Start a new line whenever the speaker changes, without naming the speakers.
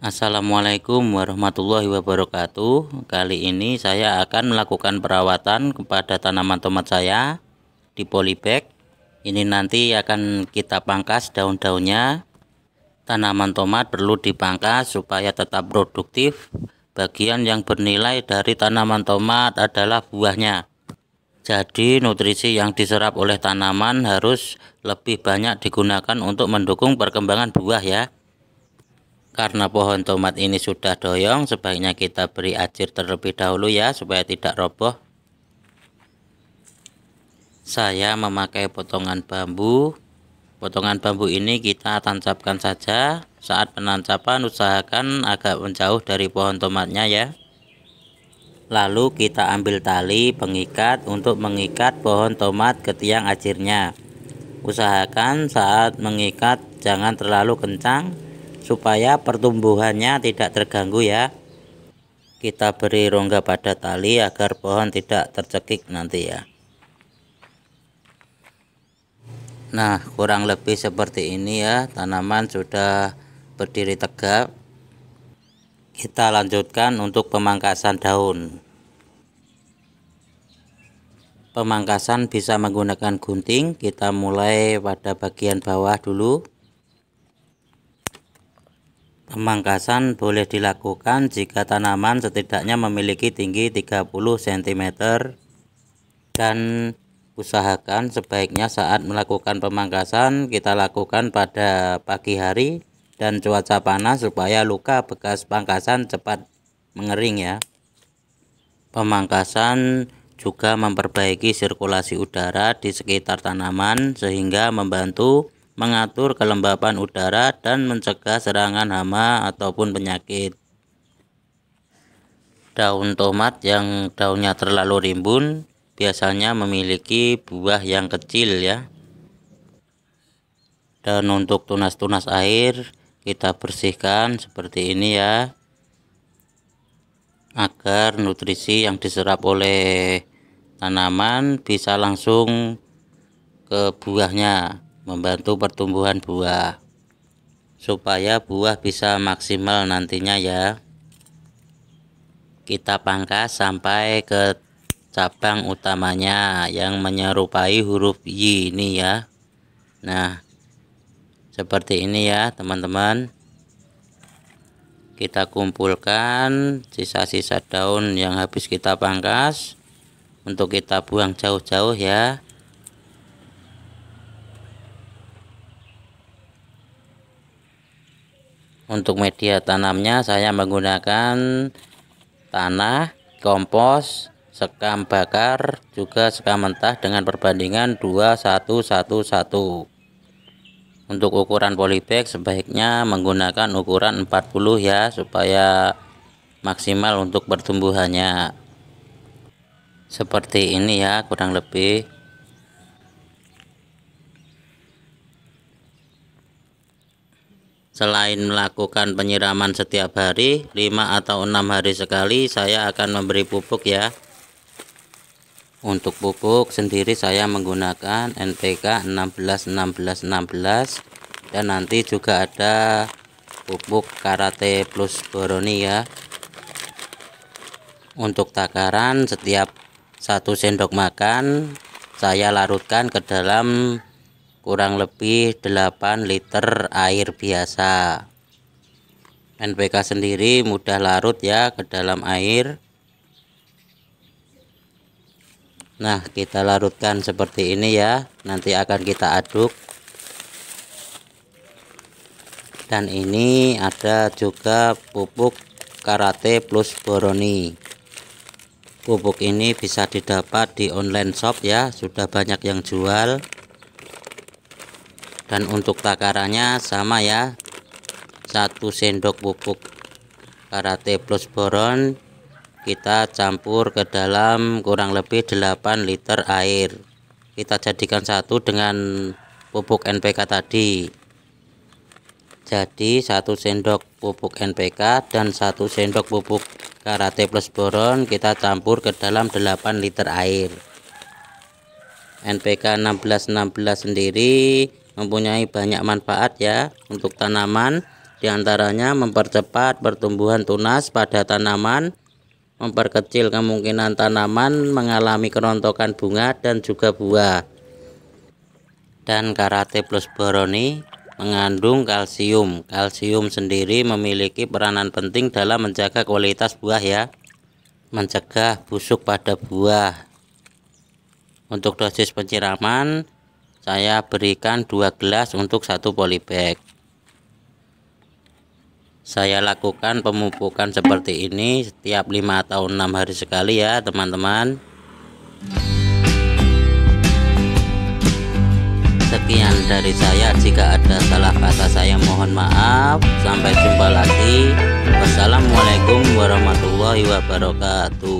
Assalamualaikum warahmatullahi wabarakatuh Kali ini saya akan melakukan perawatan kepada tanaman tomat saya di polybag Ini nanti akan kita pangkas daun-daunnya Tanaman tomat perlu dipangkas supaya tetap produktif Bagian yang bernilai dari tanaman tomat adalah buahnya jadi nutrisi yang diserap oleh tanaman harus lebih banyak digunakan untuk mendukung perkembangan buah ya. Karena pohon tomat ini sudah doyong, sebaiknya kita beri acir terlebih dahulu ya, supaya tidak roboh. Saya memakai potongan bambu. Potongan bambu ini kita tancapkan saja. Saat penancapan usahakan agak menjauh dari pohon tomatnya ya. Lalu kita ambil tali pengikat untuk mengikat pohon tomat ke tiang acirnya. Usahakan saat mengikat jangan terlalu kencang supaya pertumbuhannya tidak terganggu ya kita beri rongga pada tali agar pohon tidak tercekik nanti ya nah kurang lebih seperti ini ya tanaman sudah berdiri tegak kita lanjutkan untuk pemangkasan daun pemangkasan bisa menggunakan gunting kita mulai pada bagian bawah dulu Pemangkasan boleh dilakukan jika tanaman setidaknya memiliki tinggi 30 cm dan usahakan sebaiknya saat melakukan pemangkasan kita lakukan pada pagi hari dan cuaca panas supaya luka bekas pangkasan cepat mengering ya. Pemangkasan juga memperbaiki sirkulasi udara di sekitar tanaman sehingga membantu mengatur kelembapan udara dan mencegah serangan hama ataupun penyakit daun tomat yang daunnya terlalu rimbun biasanya memiliki buah yang kecil ya dan untuk tunas-tunas air kita bersihkan seperti ini ya agar nutrisi yang diserap oleh tanaman bisa langsung ke buahnya membantu pertumbuhan buah supaya buah bisa maksimal nantinya ya kita pangkas sampai ke cabang utamanya yang menyerupai huruf Y ini ya nah seperti ini ya teman-teman kita kumpulkan sisa-sisa daun yang habis kita pangkas untuk kita buang jauh-jauh ya Untuk media tanamnya saya menggunakan tanah, kompos, sekam bakar, juga sekam mentah dengan perbandingan 2111. Untuk ukuran polybag sebaiknya menggunakan ukuran 40 ya supaya maksimal untuk pertumbuhannya. Seperti ini ya kurang lebih. Selain melakukan penyiraman setiap hari, 5 atau 6 hari sekali saya akan memberi pupuk ya. Untuk pupuk sendiri saya menggunakan NPK 16 16 16 dan nanti juga ada pupuk karate plus boroni ya. Untuk takaran setiap satu sendok makan saya larutkan ke dalam kurang lebih 8 liter air biasa NPK sendiri mudah larut ya ke dalam air nah kita larutkan seperti ini ya nanti akan kita aduk dan ini ada juga pupuk karate plus boroni pupuk ini bisa didapat di online shop ya sudah banyak yang jual dan untuk takarannya sama ya satu sendok pupuk karate plus boron kita campur ke dalam kurang lebih 8 liter air kita jadikan satu dengan pupuk NPK tadi jadi satu sendok pupuk NPK dan satu sendok pupuk karate plus boron kita campur ke dalam 8 liter air NPK 1616 sendiri mempunyai banyak manfaat ya untuk tanaman diantaranya mempercepat pertumbuhan tunas pada tanaman memperkecil kemungkinan tanaman mengalami kerontokan bunga dan juga buah dan karate plus boroni mengandung kalsium kalsium sendiri memiliki peranan penting dalam menjaga kualitas buah ya mencegah busuk pada buah untuk dosis penciraman saya berikan dua gelas untuk satu polybag saya lakukan pemupukan seperti ini setiap lima atau enam hari sekali ya teman-teman sekian dari saya jika ada salah kata saya mohon maaf sampai jumpa lagi wassalamualaikum warahmatullahi wabarakatuh